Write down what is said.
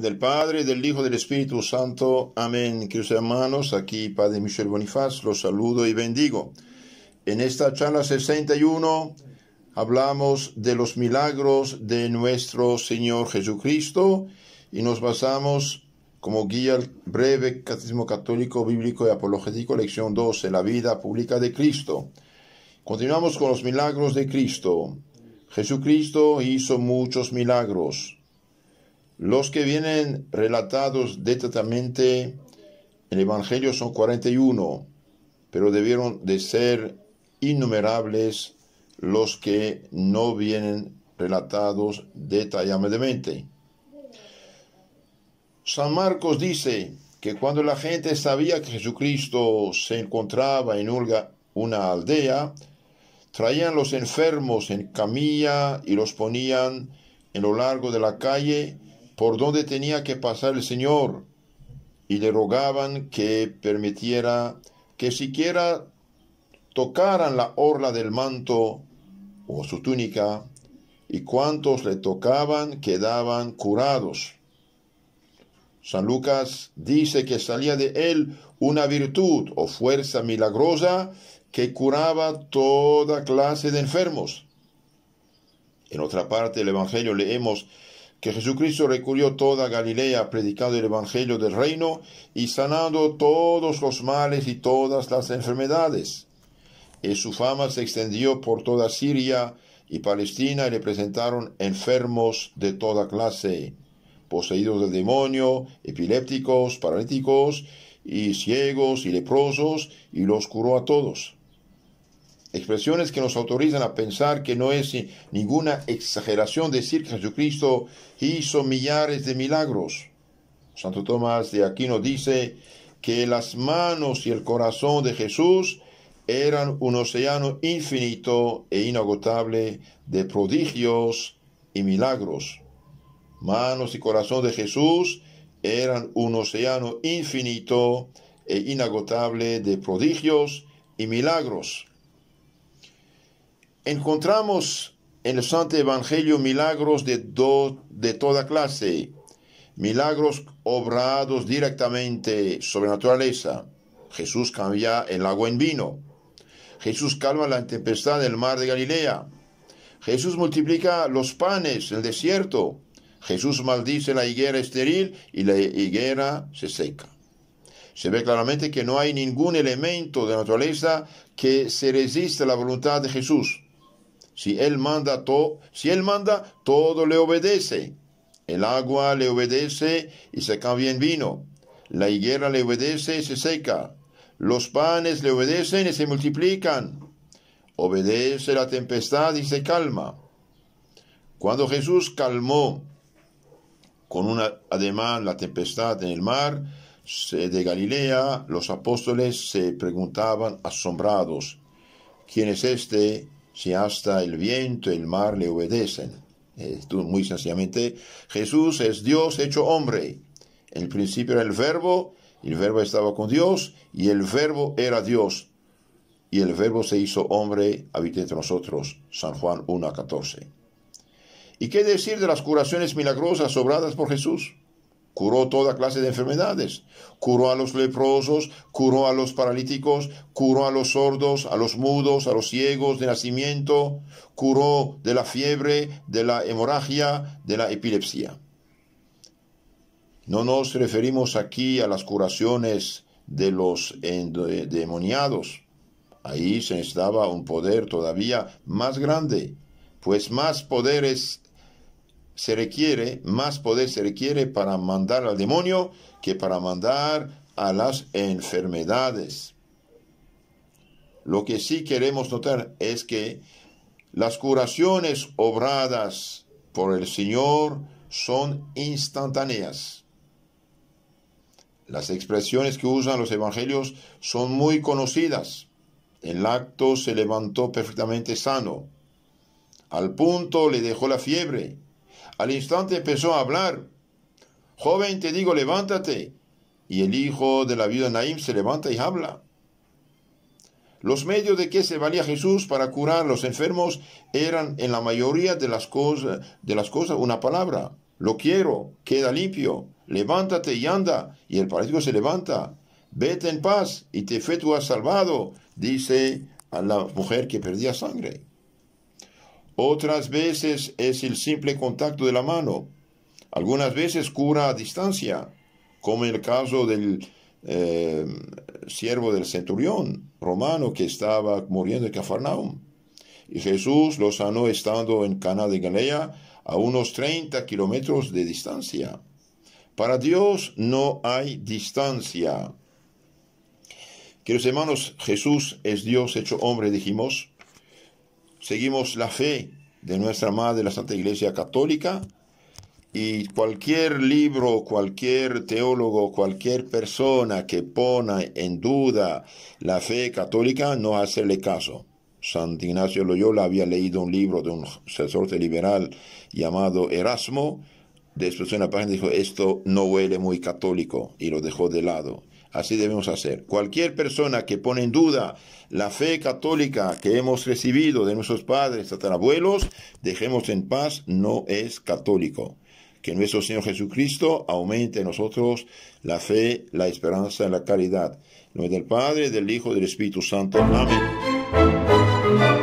del Padre, del Hijo, del Espíritu Santo. Amén. Queridos hermanos, aquí Padre Michel Bonifaz, los saludo y bendigo. En esta charla 61 hablamos de los milagros de nuestro Señor Jesucristo y nos basamos como guía al breve Catecismo Católico Bíblico y Apologético, lección 12, la vida pública de Cristo. Continuamos con los milagros de Cristo. Jesucristo hizo muchos milagros los que vienen relatados detalladamente en el Evangelio son 41, pero debieron de ser innumerables los que no vienen relatados detalladamente. San Marcos dice que cuando la gente sabía que Jesucristo se encontraba en una aldea, traían los enfermos en camilla y los ponían en lo largo de la calle por donde tenía que pasar el Señor y le rogaban que permitiera que siquiera tocaran la orla del manto o su túnica, y cuantos le tocaban quedaban curados. San Lucas dice que salía de él una virtud o fuerza milagrosa que curaba toda clase de enfermos. En otra parte del Evangelio leemos que Jesucristo recorrió toda Galilea predicando el Evangelio del reino y sanando todos los males y todas las enfermedades. Y su fama se extendió por toda Siria y Palestina y le presentaron enfermos de toda clase, poseídos del demonio, epilépticos, paralíticos y ciegos y leprosos, y los curó a todos expresiones que nos autorizan a pensar que no es ninguna exageración decir que Jesucristo hizo millares de milagros. Santo Tomás de Aquino dice que las manos y el corazón de Jesús eran un océano infinito e inagotable de prodigios y milagros. Manos y corazón de Jesús eran un océano infinito e inagotable de prodigios y milagros. Encontramos en el Santo Evangelio milagros de, de toda clase, milagros obrados directamente sobre naturaleza. Jesús cambia el agua en vino. Jesús calma la tempestad del mar de Galilea. Jesús multiplica los panes en el desierto. Jesús maldice la higuera estéril y la higuera se seca. Se ve claramente que no hay ningún elemento de naturaleza que se resista a la voluntad de Jesús. Si él manda, si él manda todo le obedece. El agua le obedece y se cambia en vino. La higuera le obedece y se seca. Los panes le obedecen y se multiplican. Obedece la tempestad y se calma. Cuando Jesús calmó con un ademán la tempestad en el mar de Galilea, los apóstoles se preguntaban asombrados, ¿quién es este si hasta el viento y el mar le obedecen. muy sencillamente, Jesús es Dios hecho hombre. En el principio era el verbo, el verbo estaba con Dios y el verbo era Dios. Y el verbo se hizo hombre, habita entre nosotros. San Juan 1.14. ¿Y qué decir de las curaciones milagrosas obradas por Jesús? curó toda clase de enfermedades, curó a los leprosos, curó a los paralíticos, curó a los sordos, a los mudos, a los ciegos de nacimiento, curó de la fiebre, de la hemorragia, de la epilepsia. No nos referimos aquí a las curaciones de los endemoniados. Ahí se daba un poder todavía más grande, pues más poderes se requiere, más poder se requiere para mandar al demonio que para mandar a las enfermedades. Lo que sí queremos notar es que las curaciones obradas por el Señor son instantáneas. Las expresiones que usan los evangelios son muy conocidas. El acto se levantó perfectamente sano. Al punto le dejó la fiebre al instante empezó a hablar. Joven, te digo, levántate. Y el hijo de la viuda Naim se levanta y habla. Los medios de que se valía Jesús para curar a los enfermos eran en la mayoría de las, cosas, de las cosas una palabra. Lo quiero, queda limpio, levántate y anda. Y el paralítico se levanta. Vete en paz y te fe tú has salvado, dice a la mujer que perdía sangre. Otras veces es el simple contacto de la mano. Algunas veces cura a distancia, como en el caso del eh, siervo del centurión romano que estaba muriendo en Cafarnaum. Y Jesús lo sanó estando en Cana de Galilea a unos 30 kilómetros de distancia. Para Dios no hay distancia. Queridos hermanos, Jesús es Dios hecho hombre, dijimos seguimos la fe de nuestra Madre, la Santa Iglesia Católica, y cualquier libro, cualquier teólogo, cualquier persona que ponga en duda la fe católica, no hacerle caso. San Ignacio Loyola había leído un libro de un sacerdote liberal llamado Erasmo, después de la página dijo, esto no huele muy católico, y lo dejó de lado. Así debemos hacer. Cualquier persona que pone en duda la fe católica que hemos recibido de nuestros padres, abuelos, dejemos en paz, no es católico. Que nuestro Señor Jesucristo aumente en nosotros la fe, la esperanza y la caridad. no del Padre, del Hijo y del Espíritu Santo. Amén.